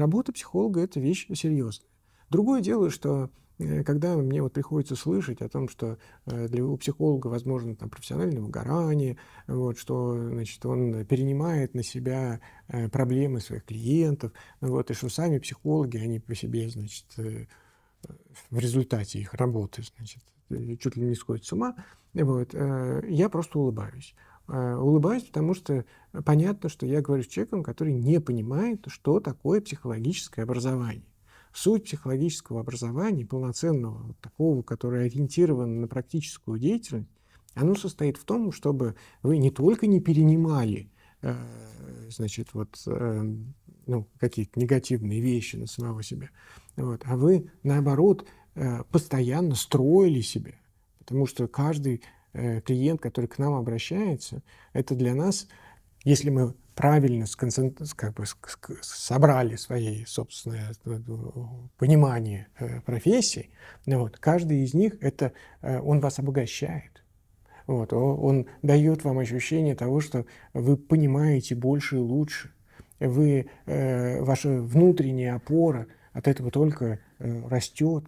работа психолога – это вещь серьезная. Другое дело, что э, когда мне вот приходится слышать о том, что э, для, у психолога возможно там, профессиональное выгорание, вот, что значит, он перенимает на себя э, проблемы своих клиентов, вот, и что сами психологи, они по себе значит, в результате их работы значит, чуть ли не сходят с ума, вот, я просто улыбаюсь. Э, улыбаюсь, потому что понятно, что я говорю с человеком, который не понимает, что такое психологическое образование. Суть психологического образования, полноценного, вот такого, которое ориентировано на практическую деятельность, оно состоит в том, чтобы вы не только не перенимали э, значит, вот, э, ну, какие-то негативные вещи на самого себя, вот, а вы, наоборот, постоянно строили себя, потому что каждый Э, клиент, который к нам обращается, это для нас, если мы правильно как бы, собрали свои собственное э, понимание э, профессий, ну вот, каждый из них это, он вас обогащает. Вот, он дает вам ощущение того, что вы понимаете больше и лучше. Вы, ваша внутренняя опора от этого только растет.